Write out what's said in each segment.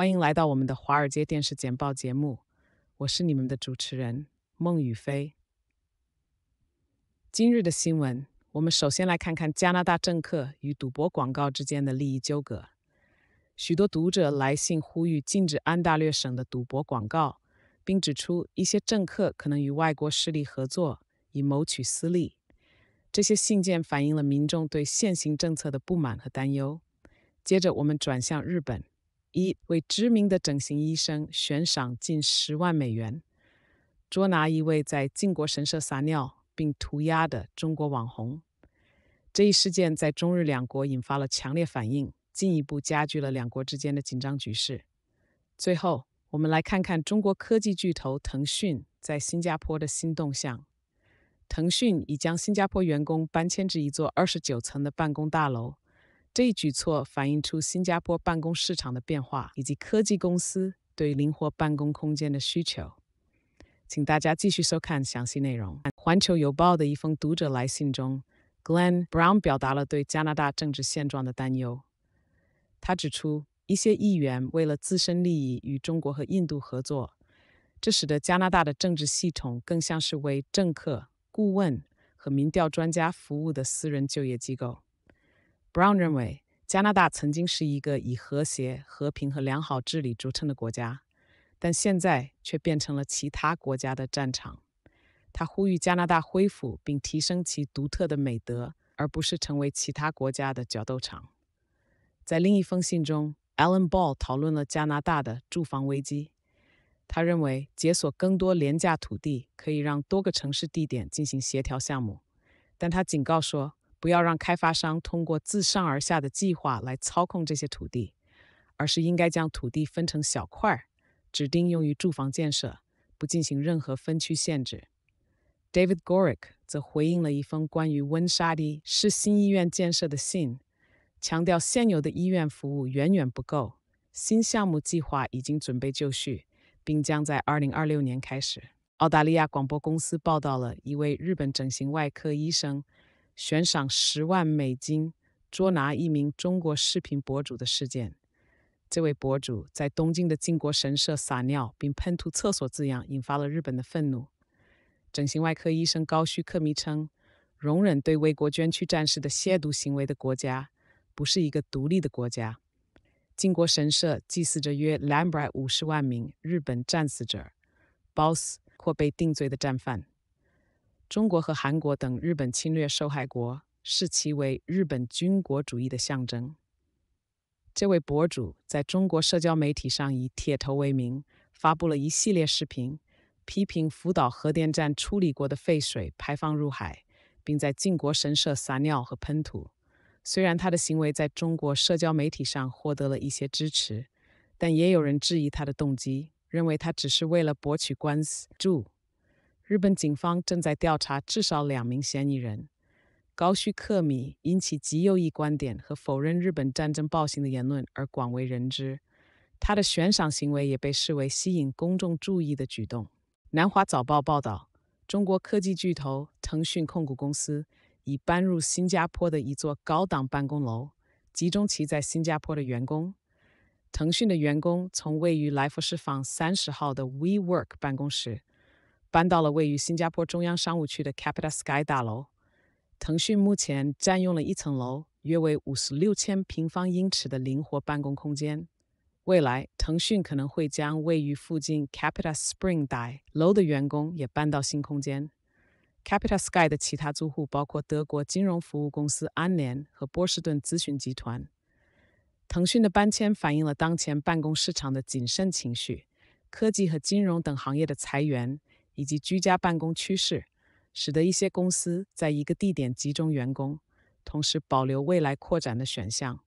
欢迎来到我们的《华尔街电视简报》节目，我是你们的主持人孟宇飞。今日的新闻，我们首先来看看加拿大政客与赌博广告之间的利益纠葛。许多读者来信呼吁禁止安大略省的赌博广告，并指出一些政客可能与外国势力合作以谋取私利。这些信件反映了民众对现行政策的不满和担忧。接着，我们转向日本。一位知名的整形医生悬赏近十万美元，捉拿一位在靖国神社撒尿并涂鸦的中国网红。这一事件在中日两国引发了强烈反应，进一步加剧了两国之间的紧张局势。最后，我们来看看中国科技巨头腾讯在新加坡的新动向。腾讯已将新加坡员工搬迁至一座二十九层的办公大楼。这一举措反映出新加坡办公市场的变化，以及科技公司对灵活办公空间的需求。请大家继续收看详细内容。环球邮报的一封读者来信中，Glen Brown 表达了对加拿大政治现状的担忧。他指出，一些议员为了自身利益与中国和印度合作，这使得加拿大的政治系统更像是为政客、顾问和民调专家服务的私人就业机构。Brown 认为，加拿大曾经是一个以和谐、和平和良好治理著称的国家，但现在却变成了其他国家的战场。他呼吁加拿大恢复并提升其独特的美德，而不是成为其他国家的角斗场。在另一封信中，Alan Ball 讨论了加拿大的住房危机。他认为，解锁更多廉价土地可以让多个城市地点进行协调项目，但他警告说。不要让开发商通过自上而下的计划来操控这些土地，而是应该将土地分成小块，指定用于住房建设，不进行任何分区限制。David Gorick 则回应了一封关于温莎市新医院建设的信，强调现有的医院服务远远不够，新项目计划已经准备就绪，并将在2026年开始。澳大利亚广播公司报道了一位日本整形外科医生。悬赏十万美金捉拿一名中国视频博主的事件。这位博主在东京的靖国神社撒尿并喷涂“厕所”字样，引发了日本的愤怒。整形外科医生高须克弥称：“容忍对为国捐躯战士的亵渎行为的国家，不是一个独立的国家。”靖国神社祭祀着约两百五十万名日本战死者、boss 或被定罪的战犯。中国和韩国等日本侵略受害国视其为日本军国主义的象征。这位博主在中国社交媒体上以“铁头”为名，发布了一系列视频，批评福岛核电站处理过的废水排放入海，并在靖国神社撒尿和喷吐。虽然他的行为在中国社交媒体上获得了一些支持，但也有人质疑他的动机，认为他只是为了博取关注。日本警方正在调查至少两名嫌疑人。高须克米因其极右翼观点和否认日本战争暴行的言论而广为人知，他的悬赏行为也被视为吸引公众注意的举动。南华早报报道，中国科技巨头腾讯控股公司已搬入新加坡的一座高档办公楼，集中其在新加坡的员工。腾讯的员工从位于来福士坊三十号的 WeWork 办公室。搬到了位于新加坡中央商务区的 Capital Sky 大楼。腾讯目前占用了一层楼，约为五十六千平方英尺的灵活办公空间。未来，腾讯可能会将位于附近 Capital Spring 大楼的员工也搬到新空间。Capital Sky 的其他租户包括德国金融服务公司安联和波士顿咨询集团。腾讯的搬迁反映了当前办公市场的谨慎情绪，科技和金融等行业的裁员。以及居家办公趋势，使得一些公司在一个地点集中员工，同时保留未来扩展的选项。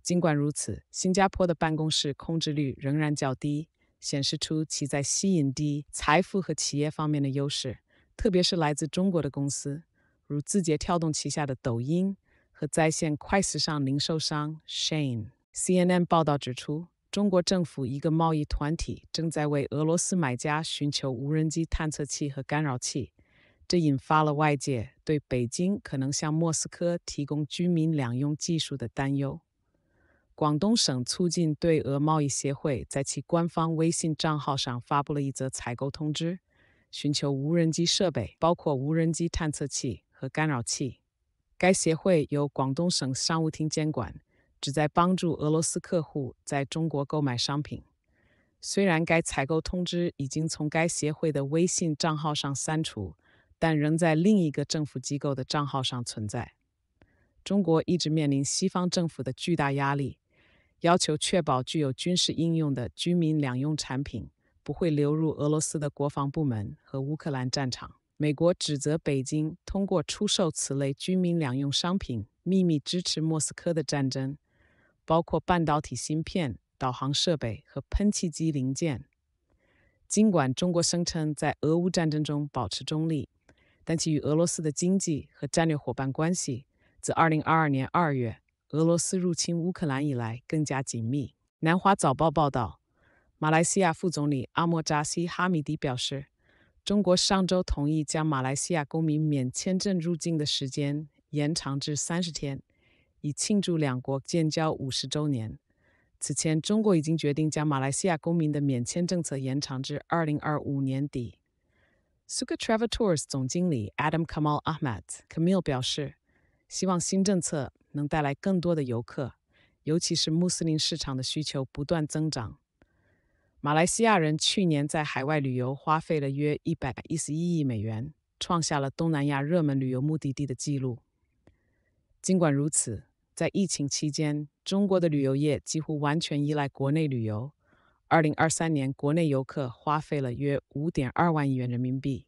尽管如此，新加坡的办公室空置率仍然较低，显示出其在吸引财富和企业方面的优势，特别是来自中国的公司，如字节跳动旗下的抖音和在线快时尚零售商 s h a n e CNN 报道指出。中国政府一个贸易团体正在为俄罗斯买家寻求无人机探测器和干扰器，这引发了外界对北京可能向莫斯科提供军民两用技术的担忧。广东省促进对俄贸易协会在其官方微信账号上发布了一则采购通知，寻求无人机设备，包括无人机探测器和干扰器。该协会由广东省商务厅监管。旨在帮助俄罗斯客户在中国购买商品。虽然该采购通知已经从该协会的微信账号上删除，但仍在另一个政府机构的账号上存在。中国一直面临西方政府的巨大压力，要求确保具有军事应用的军民两用产品不会流入俄罗斯的国防部门和乌克兰战场。美国指责北京通过出售此类军民两用商品，秘密支持莫斯科的战争。包括半导体芯片、导航设备和喷气机零件。尽管中国声称在俄乌战争中保持中立，但其与俄罗斯的经济和战略伙伴关系自2022年2月俄罗斯入侵乌克兰以来更加紧密。南华早报报道，马来西亚副总理阿莫扎西哈米迪表示，中国上周同意将马来西亚公民免签证入境的时间延长至30天。以庆祝两国建交五十周年。此前，中国已经决定将马来西亚公民的免签政策延长至二零二五年底。Suka Travel Tours 总经理 Adam Kamal Ahmad Kamil 表示，希望新政策能带来更多的游客，尤其是穆斯林市场的需求不断增长。马来西亚人去年在海外旅游花费了约一百一十一亿美元，创下了东南亚热门旅游目的地的记录。尽管如此，在疫情期间，中国的旅游业几乎完全依赖国内旅游。2023年，国内游客花费了约5.2万亿元人民币。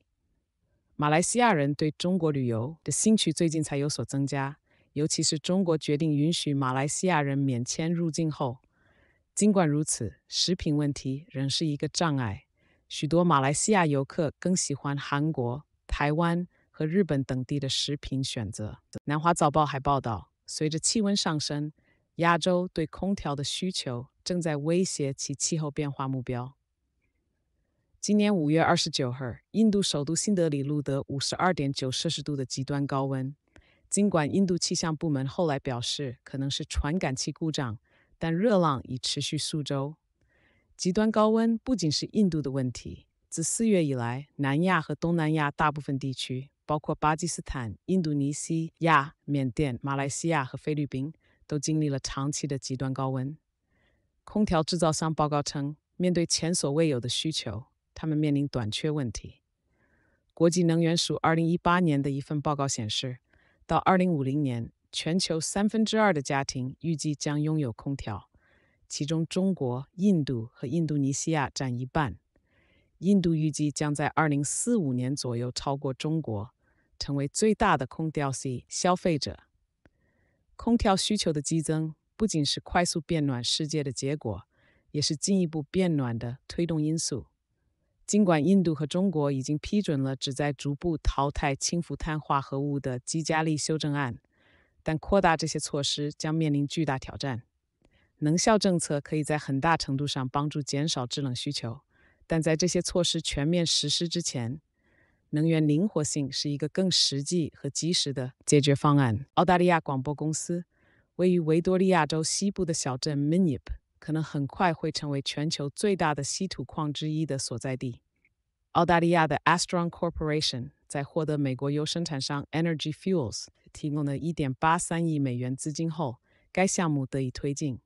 马来西亚人对中国旅游的兴趣最近才有所增加，尤其是中国决定允许马来西亚人免签入境后。尽管如此，食品问题仍是一个障碍。许多马来西亚游客更喜欢韩国、台湾和日本等地的食品选择。南华早报还报道。随着气温上升，亚洲对空调的需求正在威胁其气候变化目标。今年5月29日，印度首都新德里录得52.9摄氏度的极端高温。尽管印度气象部门后来表示可能是传感器故障，但热浪已持续数周。极端高温不仅是印度的问题，自四月以来，南亚和东南亚大部分地区。包括巴基斯坦、印度尼西亚、缅甸、马来西亚和菲律宾，都经历了长期的极端高温。空调制造商报告称，面对前所未有的需求，他们面临短缺问题。国际能源署2018年的一份报告显示，到2050年，全球三分之二的家庭预计将拥有空调，其中中国、印度和印度尼西亚占一半。印度预计将在2045年左右超过中国。成为最大的空调 C 消费者，空调需求的激增不仅是快速变暖世界的结果，也是进一步变暖的推动因素。尽管印度和中国已经批准了旨在逐步淘汰氢氟碳化合物的基加利修正案，但扩大这些措施将面临巨大挑战。能效政策可以在很大程度上帮助减少制冷需求，但在这些措施全面实施之前。能源灵活性是一个更实际和及时的解决方案。澳大利亚广播公司位于维多利亚州西部的小镇 Minyip，可能很快会成为全球最大的稀土矿之一的所在地。澳大利亚的 Astron Corporation 在获得美国油生产商 Energy Fuels 提供的一点八三亿美元资金后，该项目得以推进。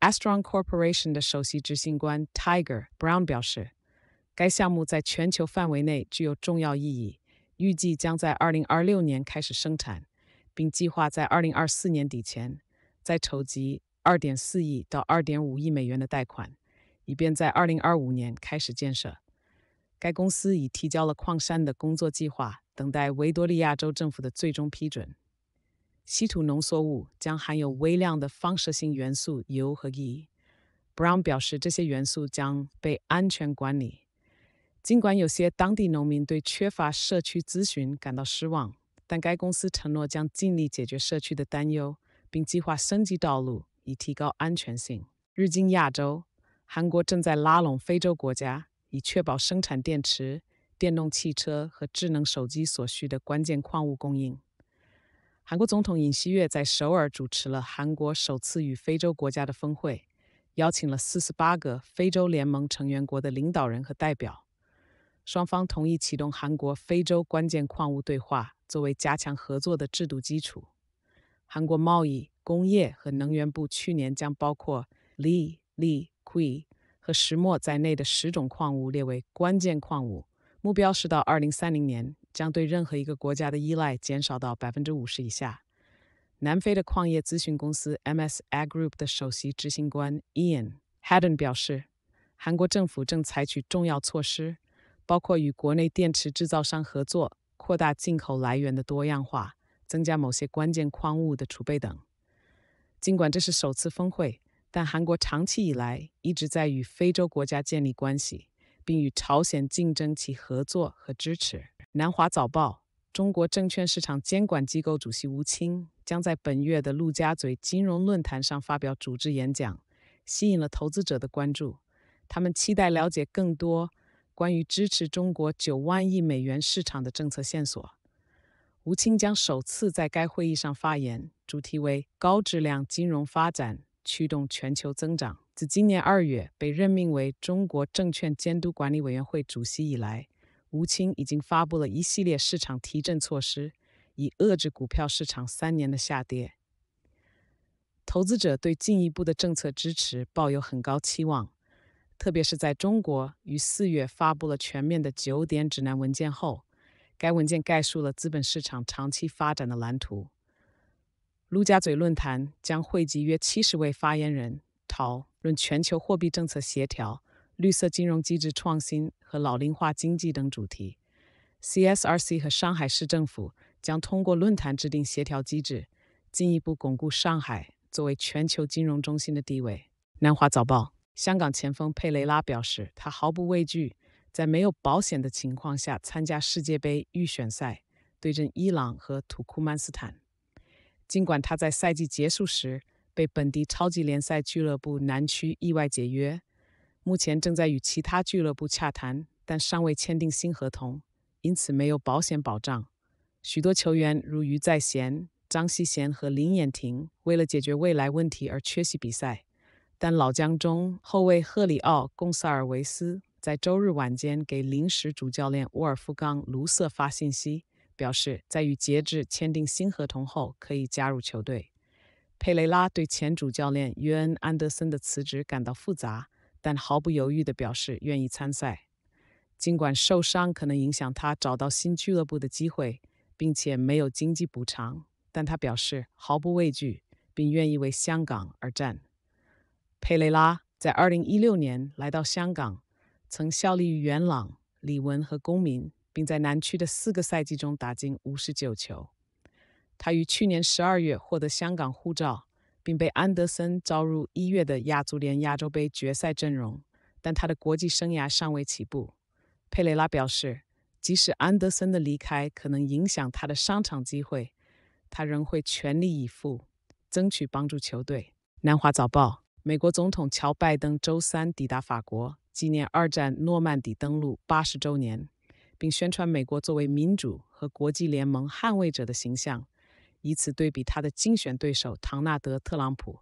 Astron Corporation 的首席执行官 Tiger Brown 表示。该项目在全球范围内具有重要意义，预计将在二零二六年开始生产，并计划在二零二四年底前再筹集二点四亿到二点五亿美元的贷款，以便在二零二五年开始建设。该公司已提交了矿山的工作计划，等待维多利亚州政府的最终批准。稀土浓缩物将含有微量的放射性元素铀和铱，Brown 表示这些元素将被安全管理。尽管有些当地农民对缺乏社区咨询感到失望，但该公司承诺将尽力解决社区的担忧，并计划升级道路以提高安全性。日经亚洲，韩国正在拉拢非洲国家，以确保生产电池、电动汽车和智能手机所需的关键矿物供应。韩国总统尹锡悦在首尔主持了韩国首次与非洲国家的峰会，邀请了48个非洲联盟成员国的领导人和代表。双方同意启动韩国非洲关键矿物对话，作为加强合作的制度基础。韩国贸易、工业和能源部去年将包括锂、锂、硅和石墨在内的十种矿物列为关键矿物，目标是到2030年将对任何一个国家的依赖减少到50%以下。南非的矿业咨询公司 MSI Group 的首席执行官 Ian Hadden 表示：“韩国政府正采取重要措施。”包括与国内电池制造商合作，扩大进口来源的多样化，增加某些关键矿物的储备等。尽管这是首次峰会，但韩国长期以来一直在与非洲国家建立关系，并与朝鲜竞争其合作和支持。南华早报：中国证券市场监管机构主席吴清将在本月的陆家嘴金融论坛上发表主旨演讲，吸引了投资者的关注。他们期待了解更多。关于支持中国九万亿美元市场的政策线索，吴清将首次在该会议上发言，主题为“高质量金融发展驱动全球增长”。自今年二月被任命为中国证券监督管理委员会主席以来，吴清已经发布了一系列市场提振措施，以遏制股票市场三年的下跌。投资者对进一步的政策支持抱有很高期望。特别是在中国于四月发布了全面的九点指南文件后，该文件概述了资本市场长期发展的蓝图。陆家嘴论坛将汇集约七十位发言人，讨论全球货币政策协调、绿色金融机制创新和老龄化经济等主题。CSRC 和上海市政府将通过论坛制定协调机制，进一步巩固上海作为全球金融中心的地位。南华早报。香港前锋佩雷拉表示，他毫不畏惧在没有保险的情况下参加世界杯预选赛对阵伊朗和土库曼斯坦。尽管他在赛季结束时被本地超级联赛俱乐部南区意外解约，目前正在与其他俱乐部洽谈，但尚未签订新合同，因此没有保险保障。许多球员如余在贤、张希贤和林衍廷为了解决未来问题而缺席比赛。但老将中后卫赫里奥·贡萨尔维斯在周日晚间给临时主教练沃尔夫冈·卢瑟发信息，表示在与杰至签订新合同后可以加入球队。佩雷拉对前主教练约恩·安德森的辞职感到复杂，但毫不犹豫地表示愿意参赛。尽管受伤可能影响他找到新俱乐部的机会，并且没有经济补偿，但他表示毫不畏惧，并愿意为香港而战。佩雷拉在2016年来到香港，曾效力于元朗、李文和公民，并在南区的四个赛季中打进59球。他于去年12月获得香港护照，并被安德森招入一月的亚足联亚洲杯决赛阵容。但他的国际生涯尚未起步。佩雷拉表示，即使安德森的离开可能影响他的上场机会，他仍会全力以赴，争取帮助球队。南华早报。美国总统乔·拜登周三抵达法国，纪念二战诺曼底登陆八十周年，并宣传美国作为民主和国际联盟捍卫者的形象，以此对比他的竞选对手唐纳德·特朗普。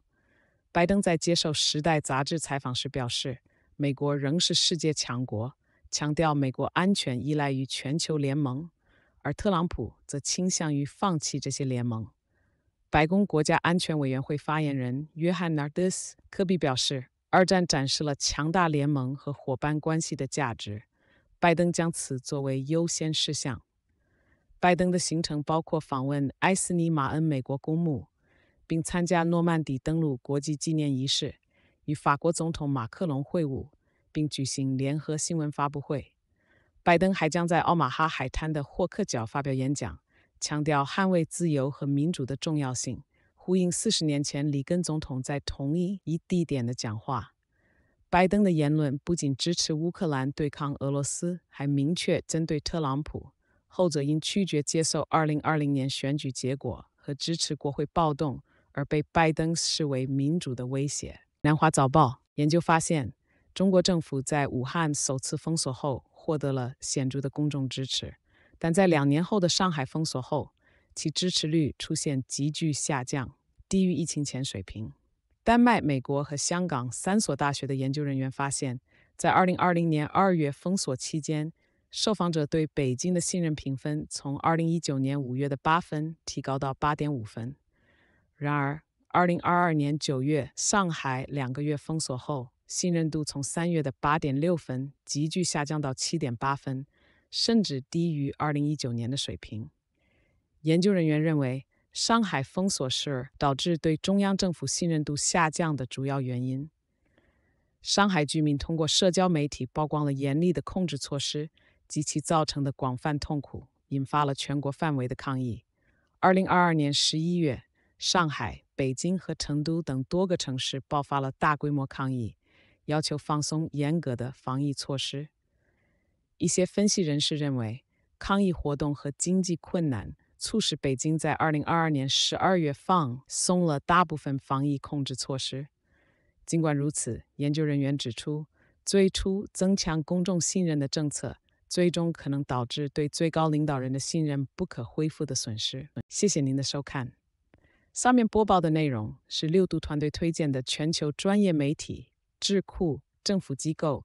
拜登在接受《时代》杂志采访时表示，美国仍是世界强国，强调美国安全依赖于全球联盟，而特朗普则倾向于放弃这些联盟。白宫国家安全委员会发言人约翰·纳德斯·科比表示：“二战展示了强大联盟和伙伴关系的价值。拜登将此作为优先事项。”拜登的行程包括访问埃斯尼马恩美国公墓，并参加诺曼底登陆国际纪念仪式，与法国总统马克龙会晤，并举行联合新闻发布会。拜登还将在奥马哈海滩的霍克角发表演讲。强调捍卫自由和民主的重要性，呼应四十年前里根总统在同一地点的讲话。拜登的言论不仅支持乌克兰对抗俄罗斯，还明确针对特朗普，后者因拒绝接受2020年选举结果和支持国会暴动而被拜登视为民主的威胁。南华早报研究发现，中国政府在武汉首次封锁后获得了显著的公众支持。但在两年后的上海封锁后，其支持率出现急剧下降，低于疫情前水平。丹麦、美国和香港三所大学的研究人员发现，在2020年2月封锁期间，受访者对北京的信任评分从2019年5月的8分提高到8.5分。然而，2022年9月上海两个月封锁后，信任度从3月的8.6分急剧下降到7.8分。甚至低于2019年的水平。研究人员认为，上海封锁是导致对中央政府信任度下降的主要原因。上海居民通过社交媒体曝光了严厉的控制措施及其造成的广泛痛苦，引发了全国范围的抗议。2022年11月，上海、北京和成都等多个城市爆发了大规模抗议，要求放松严格的防疫措施。一些分析人士认为，抗议活动和经济困难促使北京在2022年12月放松了大部分防疫控制措施。尽管如此，研究人员指出，最初增强公众信任的政策，最终可能导致对最高领导人的信任不可恢复的损失。谢谢您的收看。上面播报的内容是六度团队推荐的全球专业媒体、智库、政府机构。